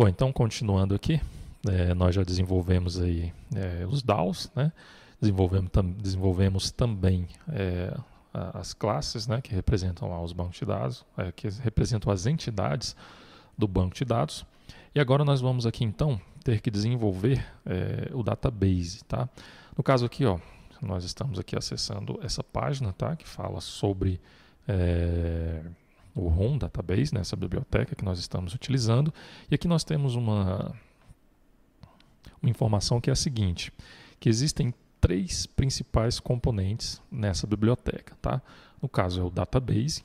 Bom, então continuando aqui, é, nós já desenvolvemos aí é, os DAOs, né? desenvolvemos, tam, desenvolvemos também é, as classes né, que representam lá os bancos de dados, é, que representam as entidades do banco de dados. E agora nós vamos aqui então ter que desenvolver é, o database. Tá? No caso aqui, ó, nós estamos aqui acessando essa página tá, que fala sobre é, o ROM Database, né, biblioteca que nós estamos utilizando. E aqui nós temos uma, uma informação que é a seguinte, que existem três principais componentes nessa biblioteca. Tá? No caso é o Database,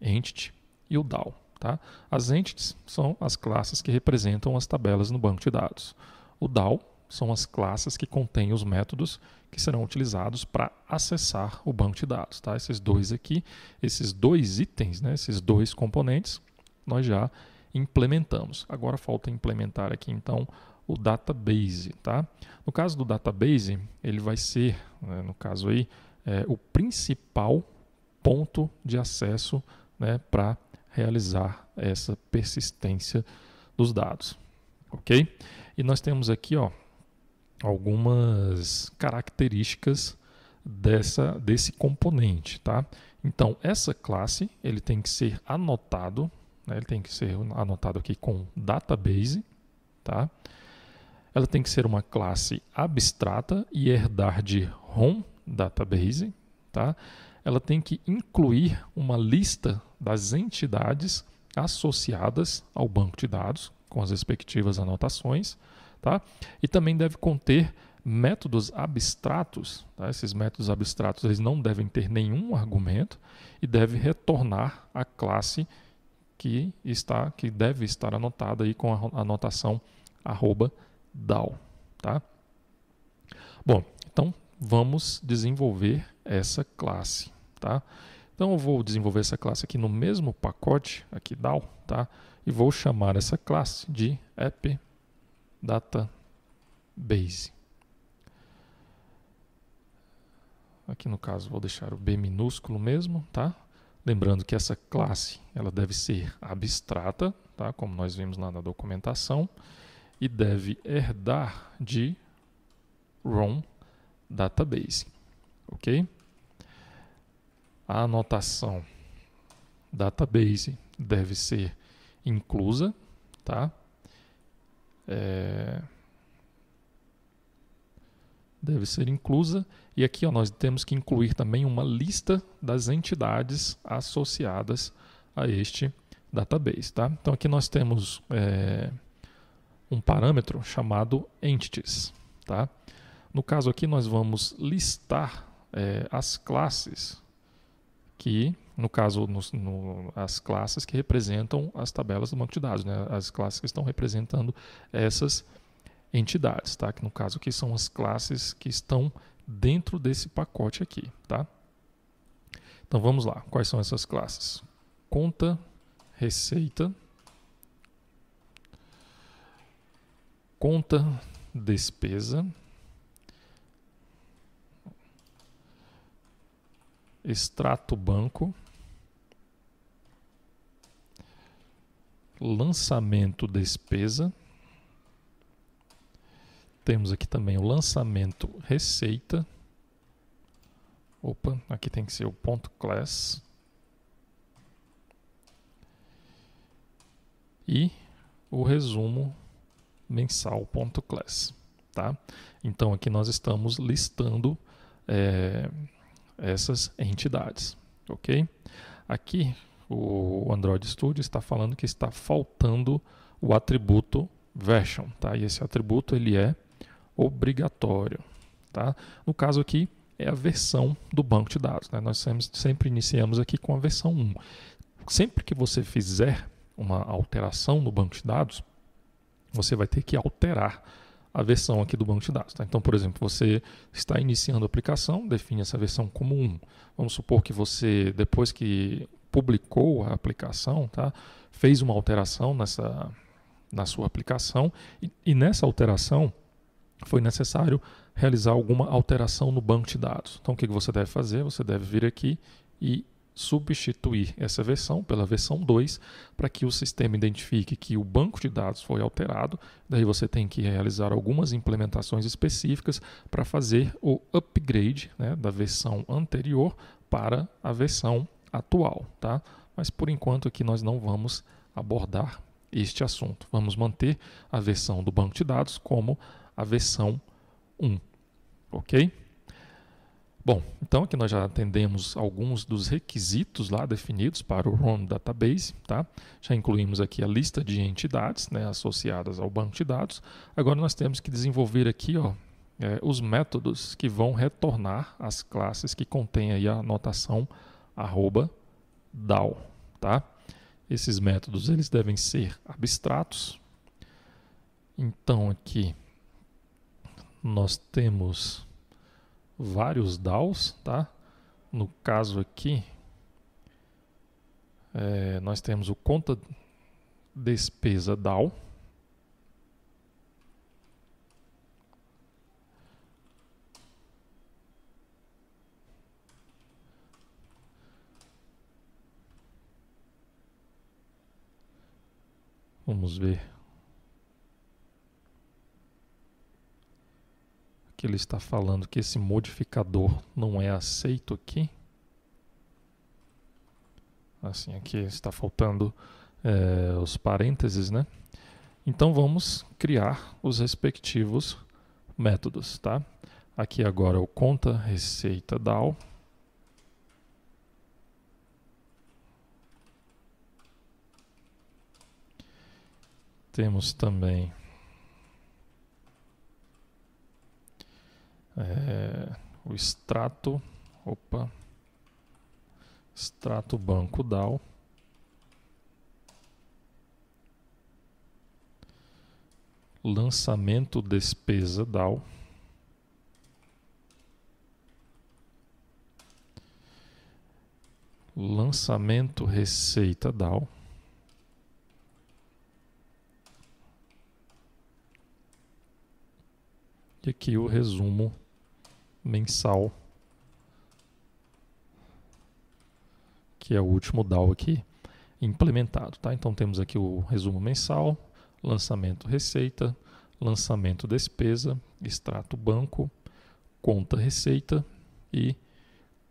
Entity e o DAO. Tá? As entities são as classes que representam as tabelas no banco de dados. O DAO são as classes que contêm os métodos que serão utilizados para acessar o banco de dados. Tá? Esses dois aqui, esses dois itens, né? esses dois componentes, nós já implementamos. Agora falta implementar aqui então o database. Tá? No caso do database, ele vai ser, né, no caso aí, é, o principal ponto de acesso né, para realizar essa persistência dos dados. Ok? E nós temos aqui ó, algumas características dessa, desse componente. Tá? Então, essa classe ele tem que ser anotado, né? ele tem que ser anotado aqui com database. Tá? Ela tem que ser uma classe abstrata e herdar de home database. Tá? Ela tem que incluir uma lista das entidades associadas ao banco de dados, com as respectivas anotações. Tá? E também deve conter métodos abstratos. Tá? Esses métodos abstratos eles não devem ter nenhum argumento e deve retornar à classe que está, que deve estar anotada aí com a anotação arroba DAO. Tá? Bom, então vamos desenvolver essa classe. Tá? Então eu vou desenvolver essa classe aqui no mesmo pacote, aqui DAO, tá? e vou chamar essa classe de app database. Aqui no caso vou deixar o B minúsculo mesmo, tá? Lembrando que essa classe ela deve ser abstrata, tá? como nós vimos lá na documentação, e deve herdar de ROM database. Ok? A anotação database deve ser inclusa, tá? é, deve ser inclusa. E aqui ó, nós temos que incluir também uma lista das entidades associadas a este database. Tá? Então aqui nós temos é, um parâmetro chamado entities. Tá? No caso aqui nós vamos listar é, as classes que no caso, no, no, as classes que representam as tabelas do banco de dados, né? as classes que estão representando essas entidades, tá? que no caso aqui são as classes que estão dentro desse pacote aqui. Tá? Então vamos lá, quais são essas classes? Conta, receita, conta, despesa, extrato banco, lançamento despesa. Temos aqui também o lançamento receita. Opa, aqui tem que ser o ponto class. E o resumo mensal.class. Tá? Então aqui nós estamos listando é, essas entidades. ok? Aqui o Android Studio está falando que está faltando o atributo version, tá? E esse atributo ele é obrigatório, tá? No caso aqui é a versão do banco de dados, né? Nós sempre iniciamos aqui com a versão 1. Sempre que você fizer uma alteração no banco de dados, você vai ter que alterar a versão aqui do banco de dados. Tá? Então, por exemplo, você está iniciando a aplicação, define essa versão como 1. Vamos supor que você, depois que publicou a aplicação, tá? fez uma alteração nessa, na sua aplicação e, e nessa alteração foi necessário realizar alguma alteração no banco de dados. Então, o que você deve fazer? Você deve vir aqui e substituir essa versão pela versão 2 para que o sistema identifique que o banco de dados foi alterado. Daí você tem que realizar algumas implementações específicas para fazer o upgrade né, da versão anterior para a versão atual, tá? Mas por enquanto aqui nós não vamos abordar este assunto. Vamos manter a versão do banco de dados como a versão 1, ok? Bom, então aqui nós já atendemos alguns dos requisitos lá definidos para o RON Database, tá? Já incluímos aqui a lista de entidades né, associadas ao banco de dados. Agora nós temos que desenvolver aqui ó, é, os métodos que vão retornar as classes que contêm aí a anotação arroba DAO, tá? Esses métodos eles devem ser abstratos. Então aqui nós temos vários DAOs, tá? No caso aqui é, nós temos o conta despesa DAO, Vamos ver. Aqui ele está falando que esse modificador não é aceito aqui. Assim, aqui está faltando é, os parênteses, né? Então vamos criar os respectivos métodos, tá? Aqui agora o conta receita DAO. Temos também. É, o extrato. Opa. Extrato banco DAO. Lançamento despesa DAO. lançamento receita DAO. E aqui o resumo mensal, que é o último DAO aqui, implementado. Tá? Então temos aqui o resumo mensal, lançamento receita, lançamento despesa, extrato banco, conta receita e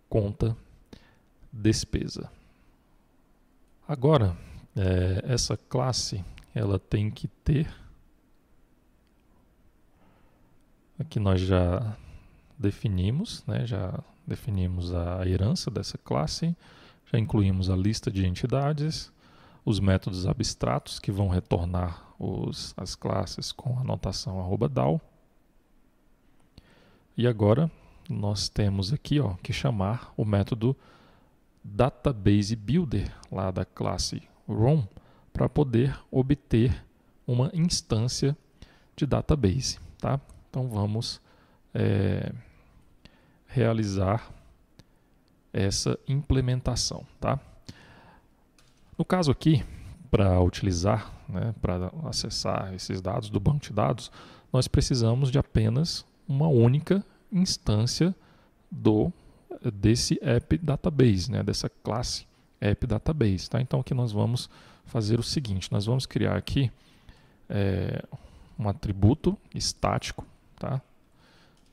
conta despesa. Agora, é, essa classe ela tem que ter Aqui é nós já definimos, né, já definimos a herança dessa classe, já incluímos a lista de entidades, os métodos abstratos que vão retornar os, as classes com a notação arroba DAO. E agora nós temos aqui ó, que chamar o método database builder lá da classe ROM para poder obter uma instância de database, tá? Então vamos é, realizar essa implementação, tá? No caso aqui, para utilizar, né, para acessar esses dados do banco de dados, nós precisamos de apenas uma única instância do desse app database, né, dessa classe app database. Tá? Então aqui nós vamos fazer o seguinte, nós vamos criar aqui é, um atributo estático tá?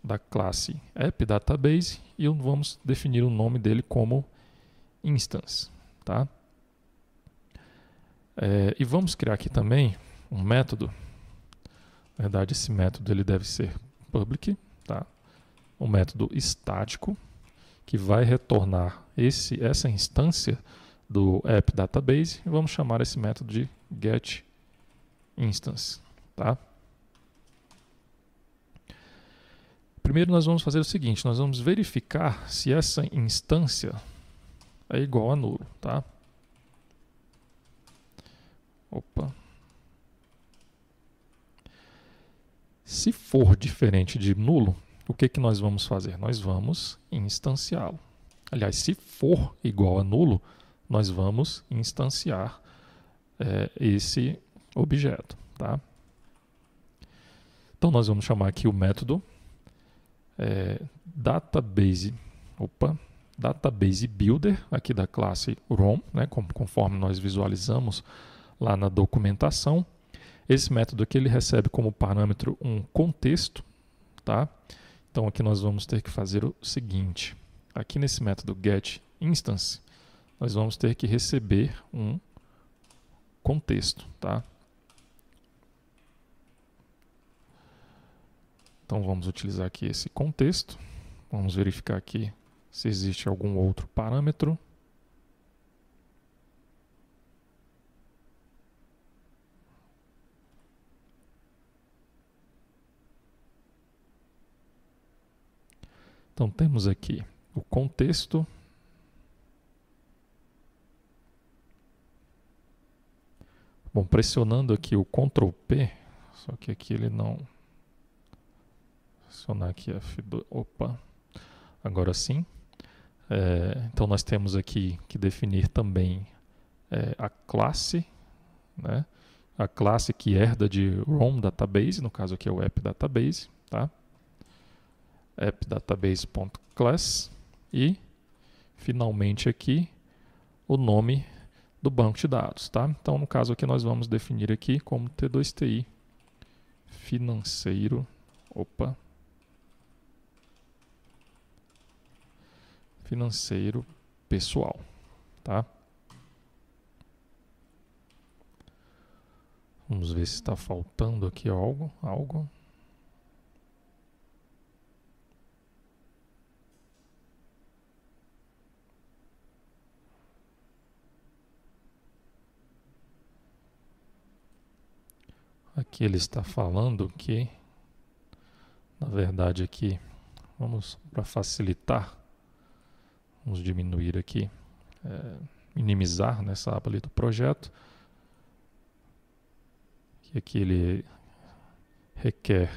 da classe app.database e vamos definir o nome dele como instance. Tá? É, e vamos criar aqui também um método. Na verdade, esse método ele deve ser public, tá? um método estático que vai retornar esse, essa instância do AppDatabase e vamos chamar esse método de get instance. Tá? Primeiro nós vamos fazer o seguinte, nós vamos verificar se essa instância é igual a nulo, tá? Opa. Se for diferente de nulo, o que, que nós vamos fazer? Nós vamos instanciá-lo. Aliás, se for igual a nulo, nós vamos instanciar é, esse objeto, tá? Então nós vamos chamar aqui o método é, database, opa, database builder aqui da classe ROM, né, como, conforme nós visualizamos lá na documentação. Esse método aqui ele recebe como parâmetro um contexto, tá? Então aqui nós vamos ter que fazer o seguinte, aqui nesse método getInstance, nós vamos ter que receber um contexto, tá? Então vamos utilizar aqui esse contexto. Vamos verificar aqui se existe algum outro parâmetro. Então temos aqui o contexto. Bom, pressionando aqui o Ctrl P, só que aqui ele não adicionar aqui a fibra. Opa, agora sim. É, então nós temos aqui que definir também é, a classe, né? a classe que herda de ROM database, no caso aqui é o app database, tá? appdatabase.class e finalmente aqui o nome do banco de dados, tá? Então no caso aqui nós vamos definir aqui como T2TI financeiro, opa, financeiro pessoal, tá? Vamos ver se está faltando aqui algo, algo. Aqui ele está falando que, na verdade, aqui vamos para facilitar Vamos diminuir aqui, é, minimizar nessa né, aba ali do projeto. E aqui ele requer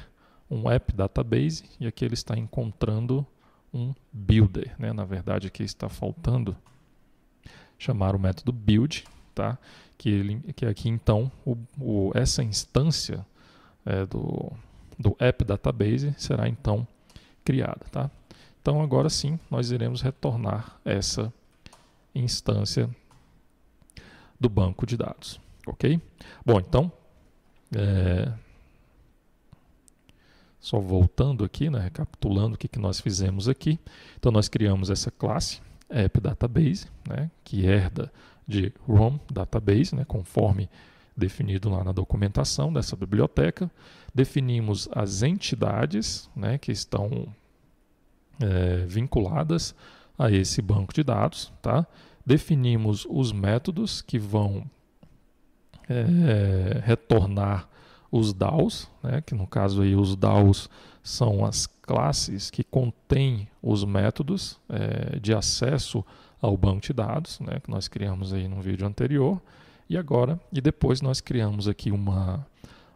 um app database e aqui ele está encontrando um builder. Né? Na verdade, aqui está faltando chamar o método build, tá? que, ele, que é aqui então o, o, essa instância é, do, do app database será então criada. Tá? Então agora sim, nós iremos retornar essa instância do banco de dados, ok? Bom, então, é... só voltando aqui, né, recapitulando o que, que nós fizemos aqui. Então nós criamos essa classe, App Database, né, que herda de ROM Database, né, conforme definido lá na documentação dessa biblioteca. Definimos as entidades né, que estão é, vinculadas a esse banco de dados, tá? Definimos os métodos que vão é, retornar os DAOs, né? que no caso aí os DAOs são as classes que contêm os métodos é, de acesso ao banco de dados, né? que nós criamos aí no vídeo anterior, e agora e depois nós criamos aqui uma,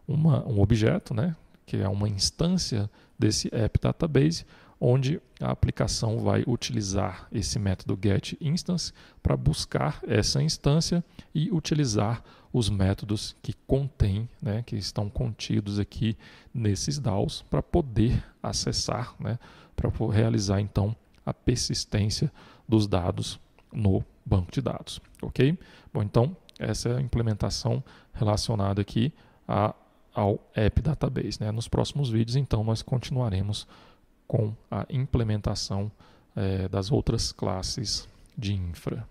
uma um objeto, né? que é uma instância desse app database, onde a aplicação vai utilizar esse método getInstance para buscar essa instância e utilizar os métodos que contém, né, que estão contidos aqui nesses DAOs para poder acessar, né, para realizar então a persistência dos dados no banco de dados, ok? Bom, então essa é a implementação relacionada aqui a, ao App Database. Né? Nos próximos vídeos, então, nós continuaremos com a implementação é, das outras classes de infra.